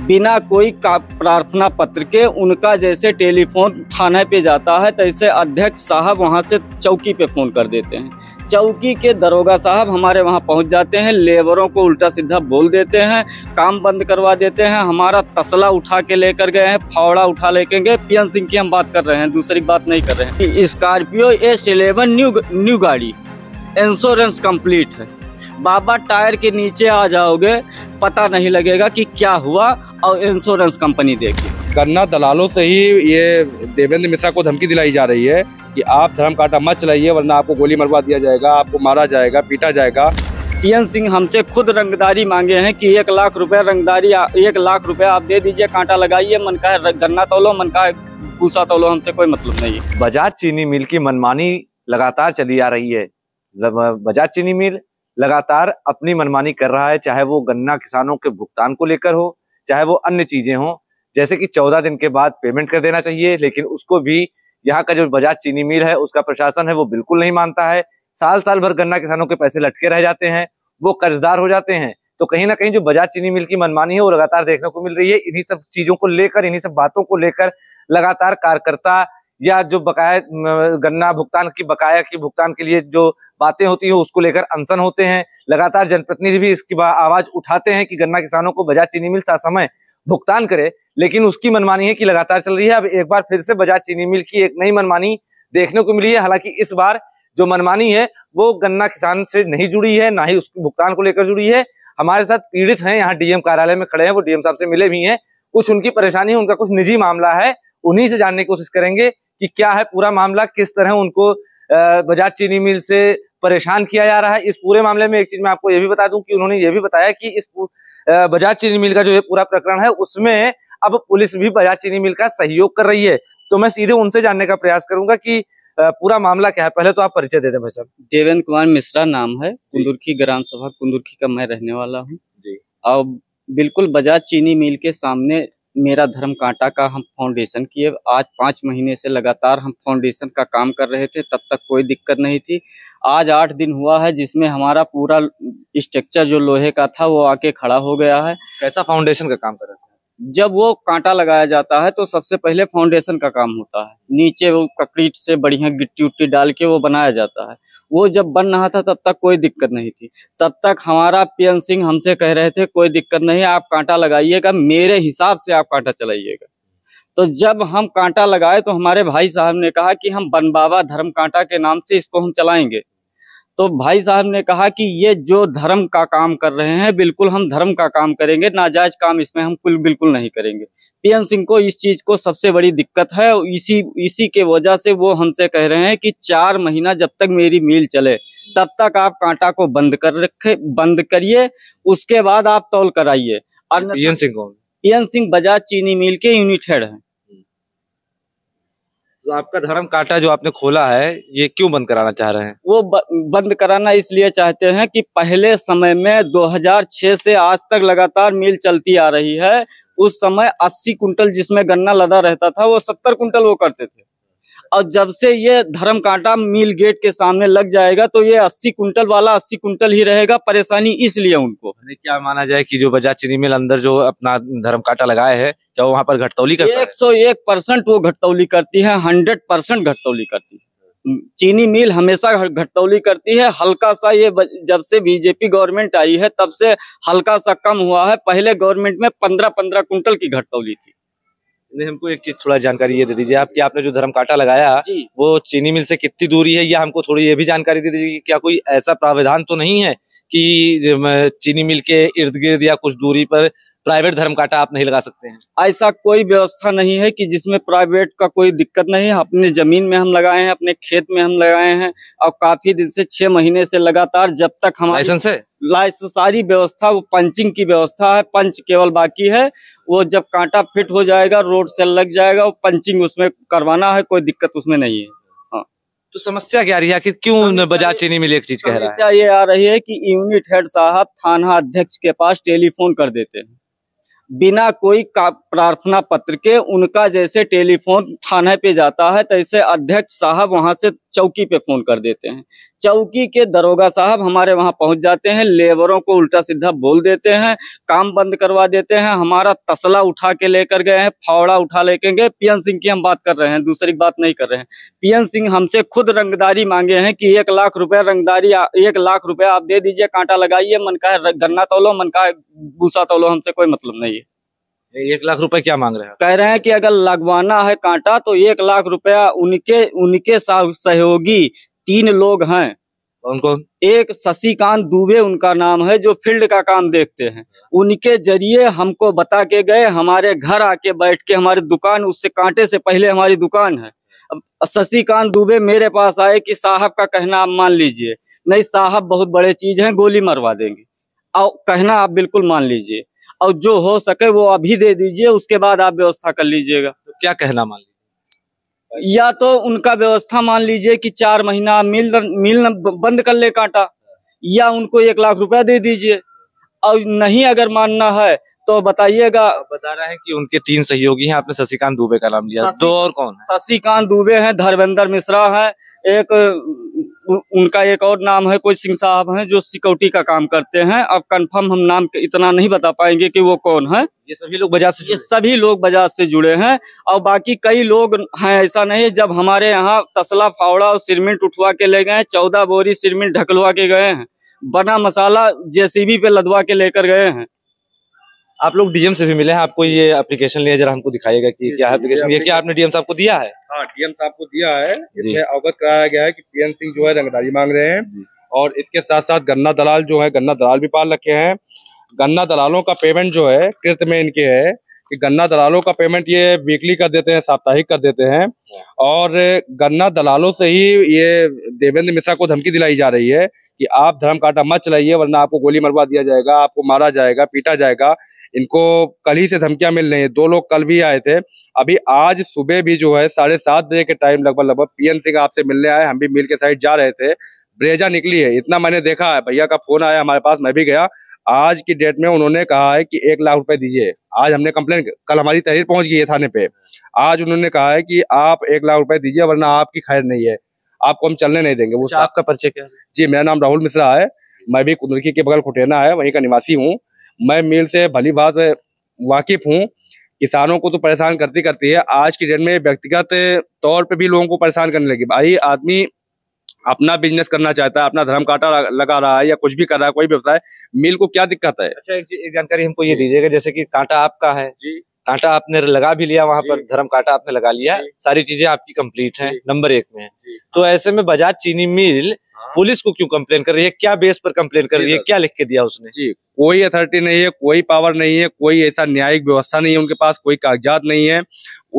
बिना कोई का प्रार्थना पत्र के उनका जैसे टेलीफोन थाने पे जाता है तैसे तो अध्यक्ष साहब वहाँ से चौकी पे फ़ोन कर देते हैं चौकी के दरोगा साहब हमारे वहाँ पहुँच जाते हैं लेबरों को उल्टा सीधा बोल देते हैं काम बंद करवा देते हैं हमारा तसला उठा के लेकर गए हैं फावड़ा उठा लेके गए पियन सिंह की हम बात कर रहे हैं दूसरी बात नहीं कर रहे हैं स्कॉर्पियो एस न्यू न्यू गाड़ी इंश्योरेंस कम्प्लीट है बाबा टायर के नीचे आ जाओगे पता नहीं लगेगा कि क्या हुआ और इंश्योरेंस कंपनी देगी गन्ना दलालों से ही ये देवेंद्र मिश्रा को धमकी दिलाई जा रही है कि आप धर्म काटा मत चलाइए वरना आपको गोली मरवा दिया जाएगा आपको मारा जाएगा पीटा जाएगा पीएन सिंह हमसे खुद रंगदारी मांगे हैं कि एक लाख रुपए रंगदारी एक लाख रुपए आप दे दीजिए कांटा लगाइए मन का है गन्ना तोलो मन का है भूसा तोलो हमसे कोई मतलब नहीं बजाज चीनी मिल की मनमानी लगातार चली आ रही है बजाज चीनी मिल लगातार अपनी मनमानी कर रहा है चाहे वो गन्ना किसानों के भुगतान को लेकर हो चाहे वो अन्य चीजें हो जैसे कि चौदह दिन के बाद पेमेंट कर देना चाहिए लेकिन उसको भी यहाँ का जो बजाज चीनी मिल है उसका प्रशासन है वो बिल्कुल नहीं मानता है साल साल भर गन्ना किसानों के पैसे लटके रह जाते हैं वो कर्जदार हो जाते हैं तो कहीं ना कहीं जो बजाज चीनी मिल की मनमानी है वो लगातार देखने को मिल रही है इन्हीं सब चीजों को लेकर इन्हीं सब बातों को लेकर लगातार कार्यकर्ता या जो बकाया गन्ना भुगतान की बकाया की भुगतान के लिए जो बातें होती हैं उसको लेकर अनशन होते हैं लगातार जनप्रतिनिधि भी इसकी आवाज उठाते हैं कि गन्ना किसानों को बजाज चीनी मिल समय भुगतान करे लेकिन उसकी मनमानी है कि लगातार चल रही है अब एक बार फिर से बजाज चीनी मिल की एक नई मनमानी देखने को मिली है हालांकि इस बार जो मनमानी है वो गन्ना किसान से नहीं जुड़ी है ना ही उसके भुगतान को लेकर जुड़ी है हमारे साथ पीड़ित हैं यहाँ डीएम कार्यालय में खड़े हैं वो डीएम साहब से मिले भी हैं कुछ उनकी परेशानी है उनका कुछ निजी मामला है उन्हीं से जानने की कोशिश करेंगे कि क्या है पूरा मामला किस तरह उनको बजाज चीनी मिल से परेशान किया जा रहा है इस पूरे मामले में एक चीज मैं आपको ये भी बता दूं कि उन्होंने ये भी बताया कि इस बजाज चीनी मिल का जो ये पूरा प्रकरण है उसमें अब पुलिस भी बजाज चीनी मिल का सहयोग कर रही है तो मैं सीधे उनसे जानने का प्रयास करूंगा कि पूरा मामला क्या है पहले तो आप परिचय दे दें भाई साहब देवेंद्र कुमार मिश्रा नाम है कुंदुरखी ग्राम सभा कुंदुरखी का मैं रहने वाला हूँ अब बिल्कुल बजाज चीनी मिल के सामने मेरा धर्म कांटा का हम फाउंडेशन किए आज पाँच महीने से लगातार हम फाउंडेशन का काम कर रहे थे तब तक कोई दिक्कत नहीं थी आज आठ दिन हुआ है जिसमें हमारा पूरा स्ट्रक्चर जो लोहे का था वो आके खड़ा हो गया है कैसा फाउंडेशन का काम कर रहे थे जब वो कांटा लगाया जाता है तो सबसे पहले फाउंडेशन का काम होता है नीचे वो ककड़ीट से बढ़िया गिट्टी उट्टी डाल के वो बनाया जाता है वो जब बन रहा था तब तक कोई दिक्कत नहीं थी तब तक हमारा पीएन सिंह हमसे कह रहे थे कोई दिक्कत नहीं आप कांटा लगाइएगा मेरे हिसाब से आप कांटा चलाइएगा तो जब हम कांटा लगाए तो हमारे भाई साहब ने कहा कि हम बनबाबा धर्म कांटा के नाम से इसको हम चलाएंगे तो भाई साहब ने कहा कि ये जो धर्म का काम कर रहे हैं बिल्कुल हम धर्म का काम करेंगे नाजायज काम इसमें हम कुल बिल्कुल नहीं करेंगे पीएन सिंह को इस चीज को सबसे बड़ी दिक्कत है इसी इसी के वजह से वो हमसे कह रहे हैं कि चार महीना जब तक मेरी मील चले तब तक आप कांटा को बंद कर रखे बंद करिए उसके बाद आप तौल कराइए पीएन सिंह पीएन सिंह बजाज चीनी मिल के यूनिट हेड है तो आपका धर्म काटा जो आपने खोला है ये क्यों बंद कराना चाह रहे हैं वो बंद कराना इसलिए चाहते हैं कि पहले समय में 2006 से आज तक लगातार मिल चलती आ रही है उस समय 80 कुंटल जिसमें गन्ना लदा रहता था वो 70 कुंटल वो करते थे और जब से ये धर्म कांटा मिल गेट के सामने लग जाएगा तो ये अस्सी कुंटल वाला अस्सी कुंटल ही रहेगा परेशानी इसलिए उनको क्या माना जाए कि जो बजाज चीनी मिल अंदर जो अपना धर्म कांटा लगाए है क्या वहाँ पर घटतौली करता एक सौ एक परसेंट वो घटतौली करती है हंड्रेड परसेंट घटतौली करती है चीनी मिल हमेशा घटतौली करती है हल्का सा ये जब से बीजेपी गवर्नमेंट आई है तब से हल्का सा कम हुआ है पहले गवर्नमेंट में पंद्रह पंद्रह कुंटल की घटतौली थी नहीं हमको एक चीज थोड़ा जानकारी ये दे दीजिए आपकी आपने जो धर्म काटा लगाया वो चीनी मिल से कितनी दूरी है या हमको थोड़ी ये भी जानकारी दे दीजिए क्या कोई ऐसा प्राविधान तो नहीं है कि चीनी मिल के इर्द गिर्द या कुछ दूरी पर प्राइवेट धर्म काटा आप नहीं लगा सकते हैं ऐसा कोई व्यवस्था नहीं है कि जिसमें प्राइवेट का कोई दिक्कत नहीं है अपने जमीन में हम लगाए हैं अपने खेत में हम लगाए हैं और काफी दिन से छह महीने से लगातार जब तक हम लाइसेंस है लाइसेंस सारी व्यवस्था वो पंचिंग की व्यवस्था है पंच केवल बाकी है वो जब कांटा फिट हो जाएगा रोड सेल लग जाएगा वो पंचिंग उसमें करवाना है कोई दिक्कत उसमें नहीं है हाँ। तो समस्या क्या रही है आखिर क्यों बजाज चीनी मिल एक चीज कह रहा है समस्या ये आ रही है कि यूनिट हेड साहब थाना अध्यक्ष के पास टेलीफोन कर देते हैं बिना कोई का प्रार्थना पत्र के उनका जैसे टेलीफोन थाने पे जाता है तैसे तो अध्यक्ष साहब वहां से चौकी पे फोन कर देते हैं चौकी के दरोगा साहब हमारे वहां पहुंच जाते हैं लेबरों को उल्टा सीधा बोल देते हैं काम बंद करवा देते हैं हमारा तसला उठा के लेकर गए हैं फावड़ा उठा लेकर गए पीएन सिंह की हम बात कर रहे हैं दूसरी बात नहीं कर रहे हैं पीएन सिंह हमसे खुद रंगदारी मांगे हैं कि एक लाख रुपया रंगदारी एक लाख रुपया आप दे दीजिए कांटा लगाइए मन का गन्ना तोलो मन का भूसा तोलो हमसे कोई मतलब नहीं एक लाख रुपए क्या मांग रहे हैं कह रहे हैं कि अगर लगवाना है कांटा तो एक लाख रुपया उनके उनके सहयोगी तीन लोग हैं कौन कौन एक शशिकांत दुबे उनका नाम है जो फील्ड का काम देखते हैं उनके जरिए हमको बता के गए हमारे घर आके बैठ के हमारी दुकान उससे कांटे से पहले हमारी दुकान है अब शशिकांत दुबे मेरे पास आए कि साहब का कहना आप मान लीजिए नहीं साहब बहुत बड़े चीज हैं गोली मरवा देंगे और कहना आप बिल्कुल मान लीजिए और जो हो सके वो अभी दे दीजिए उसके बाद आप व्यवस्था कर लीजिएगा तो क्या कहना मान लीजिए या तो उनका व्यवस्था मान लीजिए कि चार महीना मिल मिल बंद कर ले कांटा या उनको एक लाख रुपया दे दीजिए और नहीं अगर मानना है तो बताइएगा बता रहे हैं कि उनके तीन सहयोगी हैं आपने शशिकांत दुबे का नाम लिया दो और कौन शशिकांत दुबे हैं धर्मेंद्र मिश्रा है एक उनका एक और नाम है कोई सिंह साहब हैं जो सिक्योरिटी का काम करते हैं अब कंफर्म हम नाम इतना नहीं बता पाएंगे कि वो कौन है ये सभी लोग बजाज से ये सभी लोग बजाज से जुड़े हैं और बाकी कई लोग हैं ऐसा नहीं जब हमारे यहाँ तसला फावड़ा और सिरमिट उठवा के ले गए चौदह बोरी सिरमिट ढकलवा के गए हैं बना मसाला जेसीबी पे लदवा के लेकर गए हैं आप लोग डीएम से भी मिले हैं आपको ये एप्लीकेशन लिए जरा हमको दिखाएगा कि क्या एप्लीकेशन ये क्या आपने डीएम साहब को दिया है हाँ डीएम साहब को दिया है इसमें अवगत कराया गया है कि पीएन सिंह जो है रंगदारी मांग रहे हैं और इसके साथ साथ गन्ना दलाल जो है गन्ना दलाल भी पाल रखे हैं गन्ना दलालों का पेमेंट जो है कृत में इनके है कि गन्ना दलालों का पेमेंट ये वीकली कर देते हैं साप्ताहिक कर देते हैं हाँ। और गन्ना दलालों से ही ये देवेंद्र मिश्रा को धमकी दिलाई जा रही है कि आप धर्म काटा मत चलाइए वरना आपको गोली मरवा दिया जाएगा आपको मारा जाएगा पीटा जाएगा इनको कल ही से धमकियां मिल रही हैं दो लोग कल भी आए थे अभी आज सुबह भी जो है साढ़े सात बजे के टाइम लगभग लगभग पीएनसी का आपसे मिलने आए हम भी मिल के साइड जा रहे थे ब्रेजा निकली है इतना मैंने देखा है भैया का फोन आया हमारे पास मैं भी गया आज की डेट में उन्होंने कहा है कि एक लाख रुपए दीजिए आज हमने कंप्लेन कल हमारी तहरीर पहुंच गई है थाने पे आज उन्होंने कहा है कि आप एक लाख रुपए दीजिए वरना आपकी खैर नहीं है आपको हम चलने नहीं देंगे वो अच्छा, आपका परिचय क्या जी मेरा नाम राहुल मिश्रा है मैं भी कुंदरकी के बगल खुटेना है वहीं का निवासी हूँ मैं मिल से भली बात वाकिफ हूँ किसानों को तो परेशान करती करती है आज की डेट में व्यक्तिगत तौर पे भी लोगों को परेशान करने लगी भाई आदमी अपना बिजनेस करना चाहता है अपना धर्म काटा लगा रहा है या कुछ भी कर रहा है कोई व्यवसाय मिल को क्या दिक्कत है अच्छा एक जानकारी हमको ये दीजिएगा जैसे कि कांटा आपका है जी कांटा आपने लगा भी लिया वहाँ पर धर्म कांटा आपने लगा लिया सारी चीजें आपकी कंप्लीट हैं नंबर एक में तो ऐसे में बजाज चीनी मिल हाँ। पुलिस को क्यों कंप्लेन कर रही है क्या बेस पर कंप्लेन कर रही है क्या लिख के दिया उसने जी कोई अथॉरिटी नहीं है कोई पावर नहीं है कोई ऐसा न्यायिक व्यवस्था नहीं है उनके पास कोई कागजात नहीं है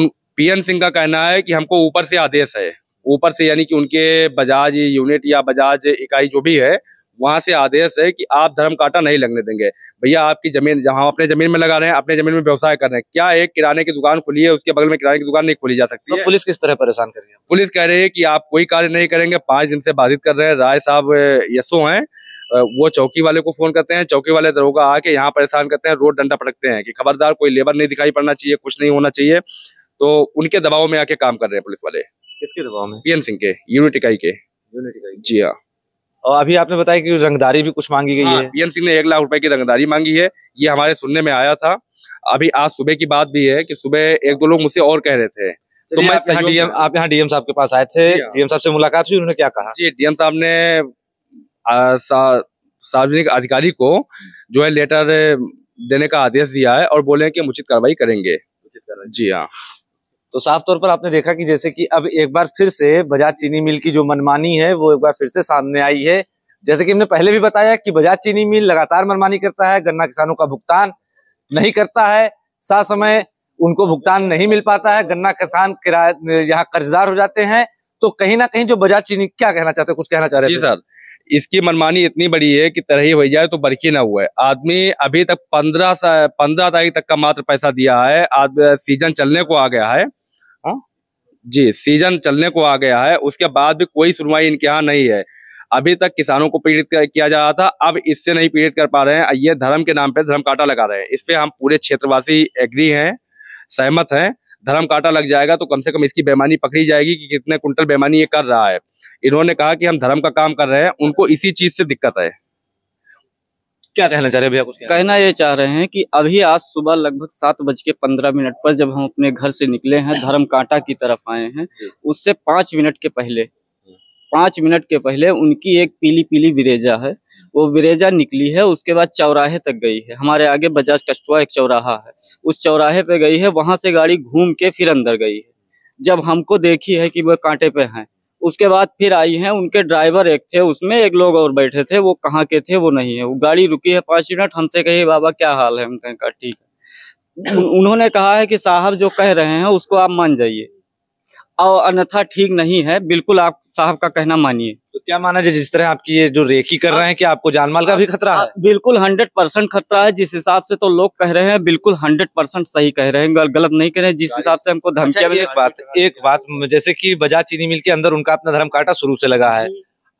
उन पीएन सिंह का कहना है कि हमको ऊपर से आदेश है ऊपर से यानी कि उनके बजाज यूनिट या बजाज इकाई जो भी है वहां से आदेश है कि आप धर्म काटा नहीं लगने देंगे भैया आपकी जमीन जहाँ अपने जमीन में लगा रहे हैं अपने जमीन में व्यवसाय कर रहे हैं क्या एक किराने की दुकान खुली है उसके बगल में किराने की दुकान नहीं खोली जा सकती तो पुलिस किस तरह परेशान कर रही है पुलिस कह रही है कि आप कोई कार्य नहीं करेंगे पांच दिन से बाधित कर रहे हैं राय साहब यशो है वो चौकी वाले को फोन करते हैं चौकी वाले दरोगा आके यहाँ परेशान करते हैं रोड डंडा पटकते हैं कि खबरदार कोई लेबर नहीं दिखाई पड़ना चाहिए कुछ नहीं होना चाहिए तो उनके दबाव में आके काम कर रहे हैं पुलिस वाले किसके दबाव में पीएम सिंह के यूनिट इकाई के यूनिट इकाई जी हाँ और अभी आपने बताया कि रंगदारी भी कुछ मांगी गई हाँ, है पीएम सिंह ने एक लाख रुपए की रंगदारी मांगी है ये हमारे सुनने में आया था अभी आज सुबह की बात भी है कि सुबह एक दो लोग मुझसे और कह रहे थे तो मैं आप यहाँ डीएम आप यहाँ डीएम साहब के पास आए थे हाँ। डीएम साहब से मुलाकात हुई उन्होंने क्या कहा जी डीएम साहब ने सार्वजनिक अधिकारी को जो है लेटर देने का आदेश दिया है और बोले की उचित कार्रवाई करेंगे उचित जी हाँ तो साफ तौर पर आपने देखा कि जैसे कि अब एक बार फिर से बजाज चीनी मिल की जो मनमानी है वो एक बार फिर से सामने आई है जैसे कि हमने पहले भी बताया कि बजाज चीनी मिल लगातार मनमानी करता है गन्ना किसानों का भुगतान नहीं करता है साथ समय उनको भुगतान नहीं मिल पाता है गन्ना किसान किराए यहाँ कर्जदार हो जाते हैं तो कहीं ना कहीं जो बजाज चीनी क्या कहना चाहते हैं कुछ कहना चाह रहे सर इसकी मनमानी इतनी बड़ी है कि तरही हो जाए तो बरखी ना हुआ है आदमी अभी तक पंद्रह पंद्रह तारीख तक का मात्र पैसा दिया है आज सीजन चलने को आ गया है जी सीजन चलने को आ गया है उसके बाद भी कोई सुनवाई इनके यहाँ नहीं है अभी तक किसानों को पीड़ित किया जा रहा था अब इससे नहीं पीड़ित कर पा रहे हैं ये धर्म के नाम पे धर्म काटा लगा रहे हैं इस पे हम पूरे क्षेत्रवासी एग्री हैं सहमत हैं धर्म काटा लग जाएगा तो कम से कम इसकी बेमानी पकड़ी जाएगी कि कितने कुंटल बेमानी ये कर रहा है इन्होंने कहा कि हम धर्म का काम कर रहे हैं उनको इसी चीज से दिक्कत है क्या कहना चाह रहे हैं भैया कुछ कहना ये चाह रहे हैं कि अभी आज सुबह लगभग सात बज के पंद्रह मिनट पर जब हम अपने घर से निकले हैं धर्म कांटा की तरफ आए हैं उससे पाँच मिनट के पहले पाँच मिनट के पहले उनकी एक पीली पीली विरेजा है वो विरेजा निकली है उसके बाद चौराहे तक गई है हमारे आगे बजाज कस्टवा एक चौराहा है उस चौराहे पे गई है वहां से गाड़ी घूम के फिर अंदर गई है जब हमको देखी है कि वह कांटे पे हैं उसके बाद फिर आई हैं उनके ड्राइवर एक थे उसमें एक लोग और बैठे थे वो कहाँ के थे वो नहीं है वो गाड़ी रुकी है पाँच मिनट हमसे कही बाबा क्या हाल है हमने कहा ठीक है उन्होंने कहा है कि साहब जो कह रहे हैं उसको आप मान जाइए और अन्यथा ठीक नहीं है बिल्कुल आप साहब का कहना मानिए तो क्या माना जाए जिस तरह आपकी ये जो रेकी कर रहे हैं कि आपको जानमाल का भी खतरा है बिल्कुल हंड्रेड परसेंट खतरा है जिस हिसाब से तो लोग कह रहे हैं बिल्कुल हंड्रेड परसेंट सही कह रहे हैं गलत नहीं कह रहे हैं जिस अच्छा, हिसाब से हमको धमकिया अच्छा, एक बात एक बात जैसे की बजाज चीनी मिल के अंदर उनका अपना धर्म काटा शुरू से लगा है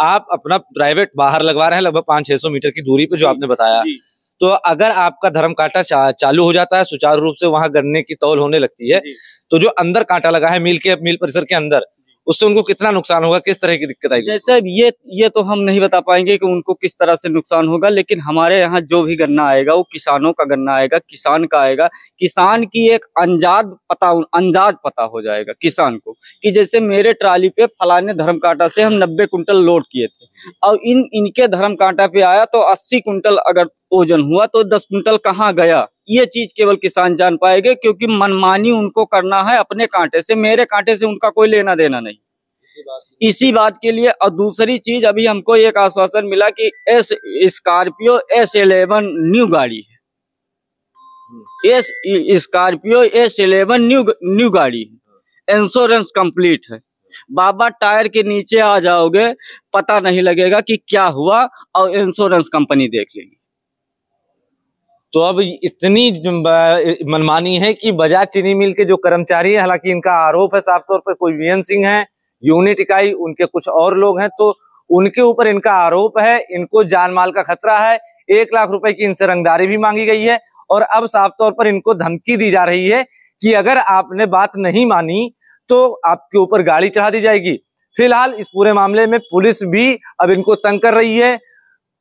आप अपना प्राइवेट बाहर लगवा रहे हैं लगभग पांच छह सौ मीटर की दूरी पे जो आपने बताया तो अगर आपका धर्म कांटा चा, चालू हो जाता है सुचारू रूप से वहां गन्ने की तौल होने लगती है तो जो अंदर कांटा लगा है मिल के मिल परिसर के अंदर उससे उनको कितना नुकसान होगा किस तरह की दिक्कत आएगी जैसे ये ये तो हम नहीं बता पाएंगे कि उनको किस तरह से नुकसान होगा लेकिन हमारे यहाँ जो भी गन्ना आएगा वो किसानों का गन्ना आएगा किसान का आएगा किसान की एक अंजाद पता अंजाद पता हो जाएगा किसान को कि जैसे मेरे ट्राली पे फलाने धर्म कांटा से हम नब्बे कुंटल लोड किए थे और इन इनके धर्म कांटा पे आया तो अस्सी कुंटल अगर ओजन हुआ तो दस कुंटल कहाँ गया ये चीज केवल किसान जान पाएंगे क्योंकि मनमानी उनको करना है अपने कांटे से मेरे कांटे से उनका कोई लेना देना नहीं इसी बात के लिए और दूसरी चीज अभी हमको एक आश्वासन मिला कि S Scorpio S eleven new गाड़ी है हम्म। S Scorpio S eleven new new गाड़ी है इंश्योरेंस कंप्लीट है बाबा टायर के नीचे आ जाओगे पता नहीं लगेगा कि क्या हुआ और इंश्योरेंस कंपनी देख लेगी तो अब इतनी मनमानी है कि बजाज चीनी मिल के जो कर्मचारी है हालांकि इनका आरोप है साफ तौर पर कोई वीएन सिंह है यूनिट इकाई उनके कुछ और लोग हैं तो उनके ऊपर इनका आरोप है इनको जान माल का खतरा है एक लाख रुपए की इनसे रंगदारी भी मांगी गई है और अब साफ तौर पर इनको धमकी दी जा रही है कि अगर आपने बात नहीं मानी तो आपके ऊपर गाड़ी चढ़ा दी जाएगी फिलहाल इस पूरे मामले में पुलिस भी अब इनको तंग कर रही है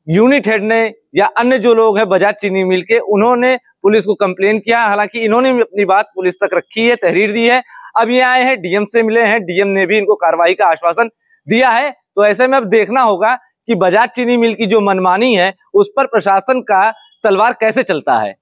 यूनिट हेड ने या अन्य जो लोग हैं बजाज चीनी मिल के उन्होंने पुलिस को कंप्लेन किया हालांकि इन्होंने भी अपनी बात पुलिस तक रखी है तहरीर दी है अब ये आए हैं डीएम से मिले हैं डीएम ने भी इनको कार्रवाई का आश्वासन दिया है तो ऐसे में अब देखना होगा कि बजाज चीनी मिल की जो मनमानी है उस पर प्रशासन का तलवार कैसे चलता है